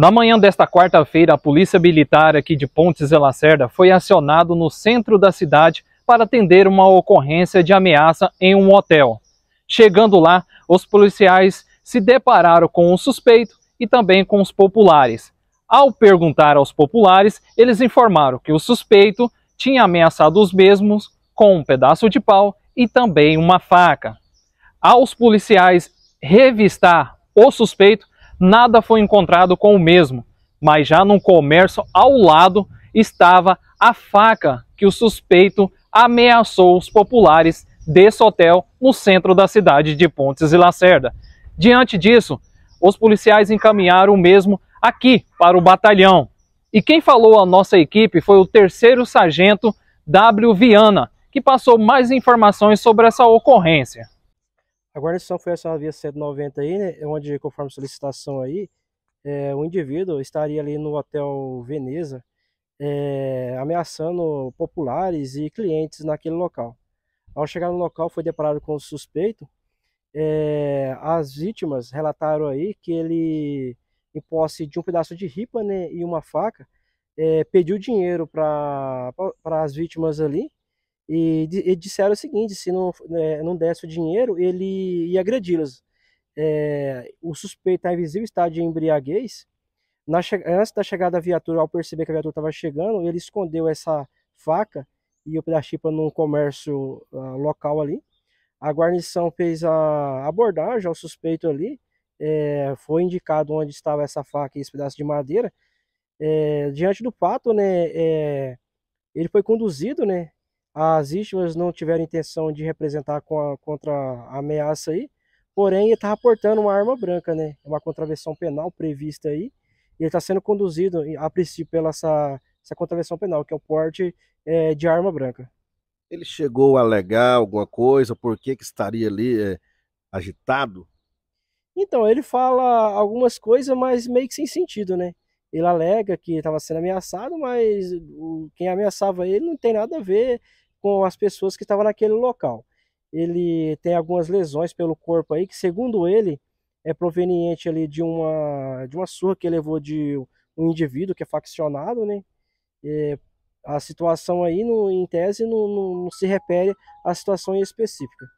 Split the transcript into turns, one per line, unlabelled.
Na manhã desta quarta-feira, a Polícia Militar aqui de Pontes e Lacerda foi acionado no centro da cidade para atender uma ocorrência de ameaça em um hotel. Chegando lá, os policiais se depararam com o suspeito e também com os populares. Ao perguntar aos populares, eles informaram que o suspeito tinha ameaçado os mesmos com um pedaço de pau e também uma faca. Aos policiais revistar o suspeito, nada foi encontrado com o mesmo, mas já num comércio ao lado estava a faca que o suspeito ameaçou os populares desse hotel no centro da cidade de Pontes e Lacerda. Diante disso, os policiais encaminharam o mesmo aqui para o batalhão. E quem falou à nossa equipe foi o terceiro sargento W. Viana, que passou mais informações sobre essa ocorrência.
A guarnição foi essa via 190 aí, né, é onde, conforme solicitação aí, é, o indivíduo estaria ali no Hotel Veneza é, ameaçando populares e clientes naquele local. Ao chegar no local, foi deparado com o suspeito. É, as vítimas relataram aí que ele, em posse de um pedaço de ripa né, e uma faca, é, pediu dinheiro para as vítimas ali e, e disseram o seguinte: se não, né, não desse o dinheiro, ele ia agredi-los. É, o suspeito, a tá invisível estado de embriaguez, na, antes da chegada da viatura, ao perceber que a viatura estava chegando, ele escondeu essa faca e o pedachipa num comércio uh, local ali. A guarnição fez a abordagem ao suspeito ali, é, foi indicado onde estava essa faca e esse pedaço de madeira. É, diante do fato, né, é, ele foi conduzido né, as vítimas não tiveram intenção de representar a, contra a ameaça aí, porém ele estava portando uma arma branca, né? É uma contravenção penal prevista aí, e ele está sendo conduzido a princípio pela essa, essa contravenção penal, que é o porte é, de arma branca. Ele chegou a alegar alguma coisa, por que, que estaria ali é, agitado? Então, ele fala algumas coisas, mas meio que sem sentido, né? Ele alega que estava sendo ameaçado, mas quem ameaçava ele não tem nada a ver com as pessoas que estavam naquele local. Ele tem algumas lesões pelo corpo aí, que segundo ele, é proveniente ali de uma, de uma surra que levou de um indivíduo que é faccionado, né? a situação aí, no, em tese, não, não, não se refere à situação específica.